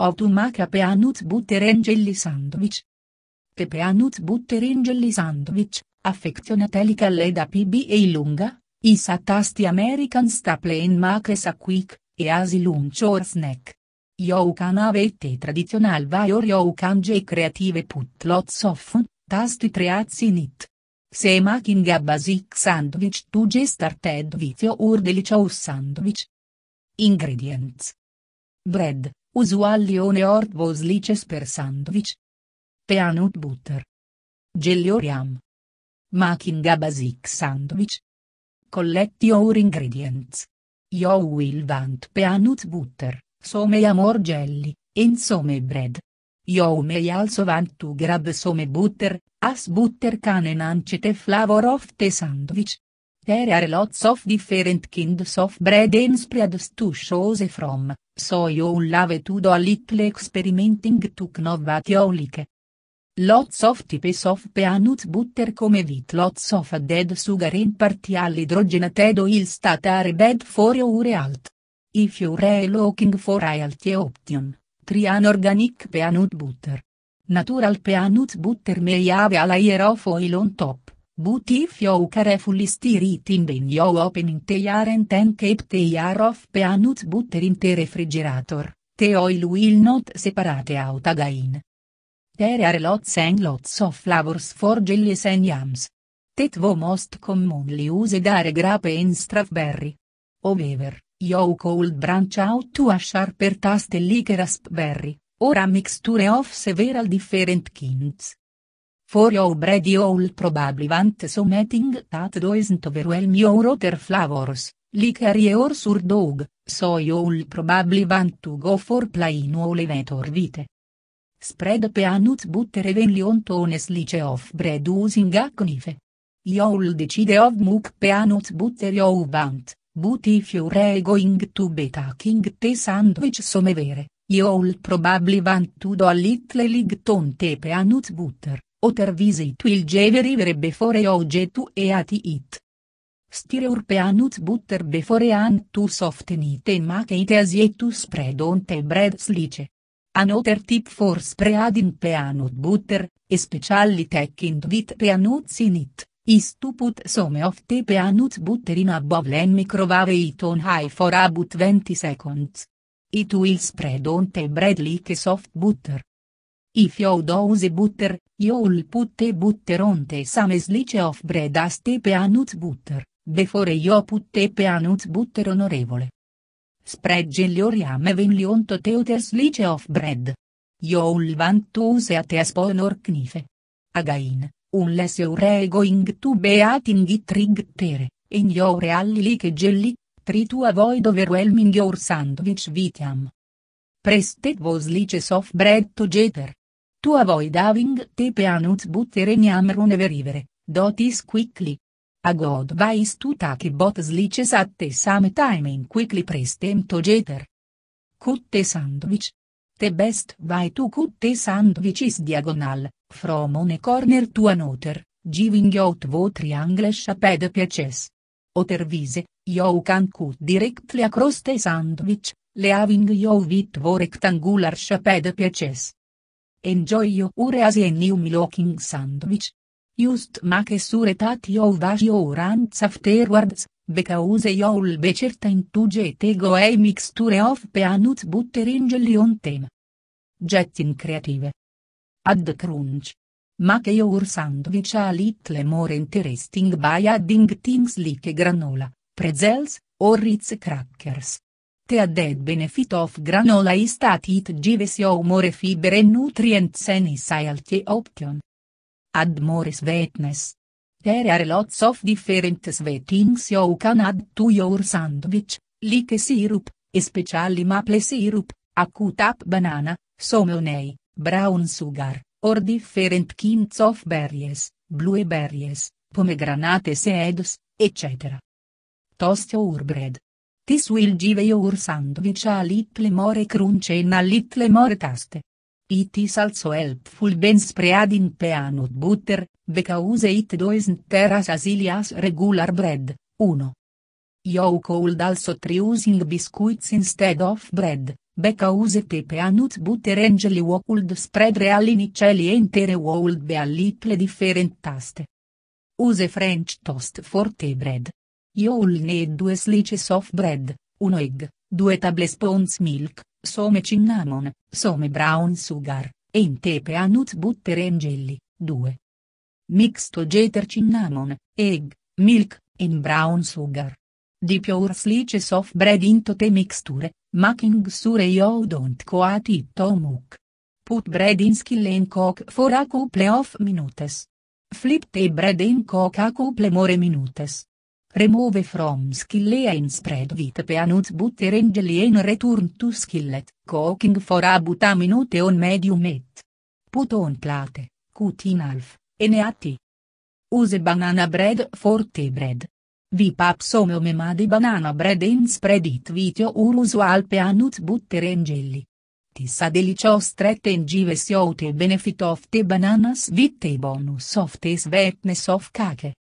Autumaca peanut butter jelly sandwich. Pepeanut butter jelly sandwich, affectionatelica leda pb e lunga, is a tasty American staple in macres a quick, e asi lunch or snack. Yokan avete traditional vaior yokan j creative put lots of fun, tasty treats in it. Se making a basic sandwich to get started with your delicious sandwich. Ingredients. Bread, Usuallione ordvos lices per sandwich. Peanut butter. Gelioriam. Making a basic sandwich. Collect your ingredients. You will want peanut butter, some amor jelly, and some bread. You may also want to grab some butter, as butter can enhance the flavor of the sandwich. There are lots of different kinds of bread and spreads to choose from. So io un lave tudo a little experimenting to knowvati olike. Lots of types of peanut butter come with lots of added sugar in partial all'idrogenated oil stat are bad for your health. If you are looking for a healthy option, try an organic peanut butter. Natural peanut butter may have a layer of oil on top. But if you carefully steer it in then you open the air and then keep the jar of peanut butter in the refrigerator, the oil will not separate out again. There are lots and lots of flavors for jellies and yams. Tetvo most commonly used are grape and strawberry. However, you could branch out to a sharper taste like raspberry, or a mixture of several different kinds. For your bread you will probably want some something that doesn't overwhelm your other flavors, like a areas or dog, so you will probably want to go for plain olive or vite. Spread peanut butter evenly on tone slice of bread using a knife. You'll decide of muck peanut butter you want, but if you're going to be taking the sandwich somewhere, you will probably want to do a little ligton te peanut butter. Otervisei tu il geveri verrebbe fore ogetu e ati it. Stire urpeanut butter before an tu softenite maceite asietus predonte bred slice. Anoter tip for spread in peanut butter, e speciali tecint vit peanut sinit, istuput some of ofte peanut butter in abovlen microvave on high for about 20 seconds. Itu il spreadonte bread like soft butter. If you douse butter, you'll put a butter on the same slice of bread as the peanut butter, before you put a peanut butter onorevole. Spread your yam evenly on to the other slice of bread. You'll want to use a teaspoon or knife. Again, unless you're going to be adding it together, in your all like jelly, try to avoid overwhelming your sandwich with yam. Press those slices of bread together tu avoid having tape anuts but reniam runeve rivere, dot is quickly. A god buys to take both slices at the same time in quickly prestem to jeter. Cutte sandwich. The best way to cutte the sandwich is diagonal, from one corner to another, giving out vo triangle shaped pieces. Otherwise, you can cut directly across the sandwich, leaving you vit vo rectangular shaped pieces. Enjoy your as a new Milwaukee sandwich. Just make sure that you wash your hands afterwards, because you'll be certain to get go a mixture of peanut butter in jelly on them. Getting creative. Add crunch. Make your sandwich a little more interesting by adding things like granola, pretzels, or Ritz crackers a dead benefit of granola is that it gives you more fiber and nutrients than is a healthy option. Add more sweetness. There are lots of different sweetenings you can add to your sandwich, like syrup, especially maple syrup, a cut-up banana, somonei, brown sugar, or different kinds of berries, blueberries, pomegranates seeds, etc. Toast your bread. This will give your sandwich a little more crunch and a little more taste. It is also helpful when in peanut butter, because it doesn't tear as as regular bread. 1. You could also try using biscuits instead of bread, because the peanut butter and jelly would spread real initially and there would be a little different taste. Use French toast for the bread. Yolne e 2 slices of bread, 1 egg, 2 tablespoons milk, some cinnamon, some brown sugar, and tepe nut butter and jelly, 2. Mix together cinnamon, egg, milk, and brown sugar. Di your slices of bread into the mixture, making sure you don't coat it too much. Put bread in skill and cook for a couple of minutes. Flip the bread and cook a couple more minutes remove from skille and spread with peanuts butter and jelly and return to skillet, cooking for about a minute on medium heat. Put on plate, cut in half, and eat. Use banana bread for tea bread. Whip up some omemade banana bread and spread it with your usual peanut butter and jelly. Tissa delicious strette and gives you the benefit of the bananas with the bonus of the sweetness of cake.